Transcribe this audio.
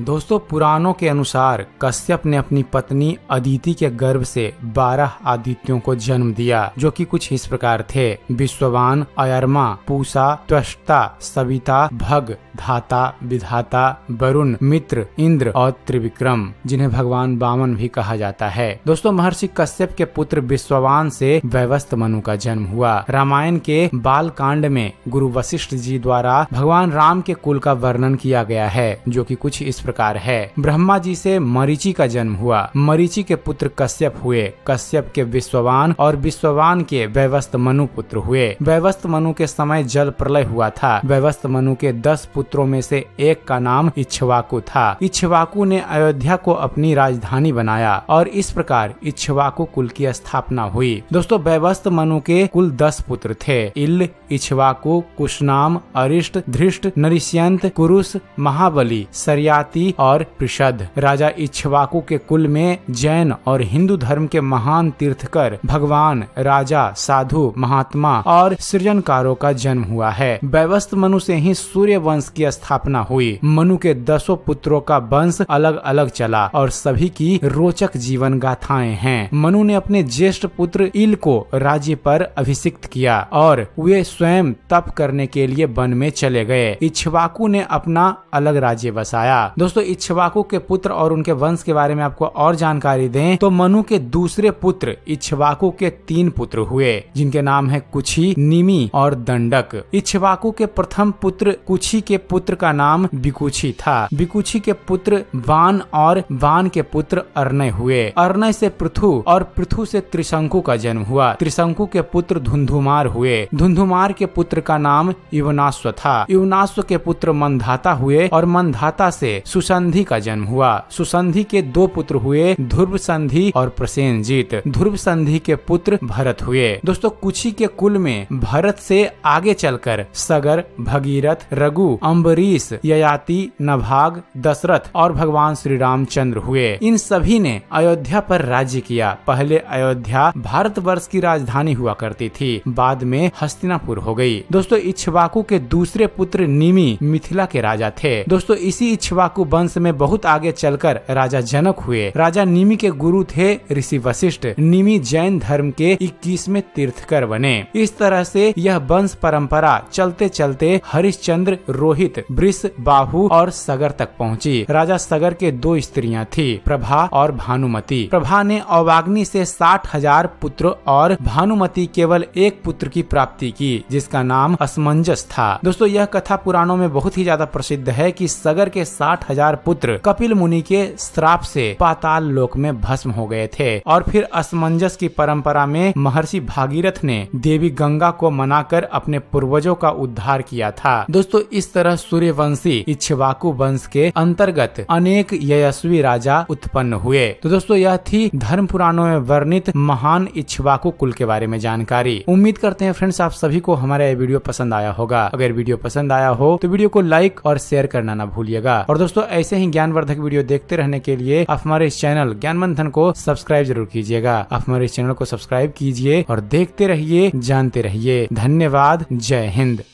दोस्तों पुराणों के अनुसार कश्यप ने अपनी पत्नी अदिति के गर्भ से बारह आदित्यों को जन्म दिया जो कि कुछ इस प्रकार थे विश्ववान अयरमा पूसा त्वष्टा सविता भग धाता विधाता वरुण मित्र इंद्र और त्रिविक्रम जिन्हें भगवान बामन भी कहा जाता है दोस्तों महर्षि कश्यप के पुत्र विश्ववान से वैवस्त मनु का जन्म हुआ रामायण के बाल कांड में गुरु वशिष्ठ जी द्वारा भगवान राम के कुल का वर्णन किया गया है जो की कुछ इस प्रकार है ब्रह्मा जी से मरीचि का जन्म हुआ मरीचि के पुत्र कश्यप हुए कश्यप के विश्ववान और विश्ववान के व्यवस्त मनु पुत्र हुए व्यवस्त मनु के समय जल प्रलय हुआ था व्यवस्त मनु के दस पुत्रों में से एक का नाम इच्छवाकु था इच्छवाकु ने अयोध्या को अपनी राजधानी बनाया और इस प्रकार इच्छवाकु कुल की स्थापना हुई दोस्तों व्यवस्थ मनु के कुल दस पुत्र थे इल इच्छवाकु कुशनाम अरिष्ट धृष्ट नरिष्यंत कुरुष महाबली सरिया जाति और प्रषद राजा इच्छवाकु के कुल में जैन और हिंदू धर्म के महान तीर्थकर भगवान राजा साधु महात्मा और सृजनकारों का जन्म हुआ है वैवस्त मनु से ही सूर्य वंश की स्थापना हुई मनु के दसों पुत्रों का वंश अलग अलग चला और सभी की रोचक जीवन गाथाएं हैं मनु ने अपने ज्येष्ठ पुत्र इल को राज्य पर अभिषिक्त किया और वे स्वयं तप करने के लिए वन में चले गए इच्छवाकु ने अपना अलग राज्य बसाया दोस्तों इच्छवाकू के पुत्र और उनके वंश के बारे में आपको और जानकारी दें तो मनु के दूसरे पुत्र इच्छवाकू के तीन पुत्र हुए जिनके नाम है कुछी निमी और दंडक इच्छवाकू के प्रथम पुत्र कुछी के पुत्र का नाम बिकुछी था बिकुछी के पुत्र वान और वान के पुत्र अरनय हुए अरनय से पृथु और पृथु से त्रिशंकु का जन्म हुआ त्रिशंकु के पुत्र धुंधुमार हुए धुंधुमार के पुत्र का नाम युवनाश्व था युवनाश्व के पुत्र मनधाता हुए और मनधाता से सुसंधि का जन्म हुआ सुसंधि के दो पुत्र हुए ध्रुव संधि और जीत ध्रुव संधि के पुत्र भरत हुए दोस्तों कुछी के कुल में भरत से आगे चलकर सगर भगीरथ रघु अम्बरीश ययाति नभाग दशरथ और भगवान श्री रामचंद्र हुए इन सभी ने अयोध्या पर राज्य किया पहले अयोध्या भारत वर्ष की राजधानी हुआ करती थी बाद में हस्तिनापुर हो गई दोस्तों इच्छवाकू के दूसरे पुत्र निमी मिथिला के राजा थे दोस्तों इसी इच्छवाकु वंश में बहुत आगे चलकर राजा जनक हुए राजा निमी के गुरु थे ऋषि वशिष्ठ निमी जैन धर्म के इक्कीसवे तीर्थकर बने इस तरह से यह वंश परंपरा चलते चलते हरिश्चंद्र रोहित वृष बाहु और सगर तक पहुंची राजा सगर के दो स्त्रियां थी प्रभा और भानुमति प्रभा ने अवाग्नि से साठ हजार पुत्र और भानुमति केवल एक पुत्र की प्राप्ति की जिसका नाम असमंजस था दोस्तों यह कथा पुराणों में बहुत ही ज्यादा प्रसिद्ध है कि सगर के साठ हजार पुत्र कपिल मुनि के श्राप से पाताल लोक में भस्म हो गए थे और फिर असमंजस की परंपरा में महर्षि भागीरथ ने देवी गंगा को मनाकर अपने पूर्वजों का उद्धार किया था दोस्तों इस तरह सूर्यवंशी इच्छवाकु वंश के अंतर्गत अनेक यशस्वी राजा उत्पन्न हुए तो दोस्तों यह थी धर्म पुराणों में वर्णित महान इच्छवाकु कुल के बारे में जानकारी उम्मीद करते हैं फ्रेंड्स आप सभी को हमारा ये वीडियो पसंद आया होगा अगर वीडियो पसंद आया हो तो वीडियो को लाइक और शेयर करना ना भूलिएगा और दोस्तों दोस्तों ऐसे ही ज्ञानवर्धक वीडियो देखते रहने के लिए आप हमारे इस चैनल ज्ञान मंथन को सब्सक्राइब जरूर कीजिएगा आप हमारे इस चैनल को सब्सक्राइब कीजिए और देखते रहिए जानते रहिए धन्यवाद जय हिंद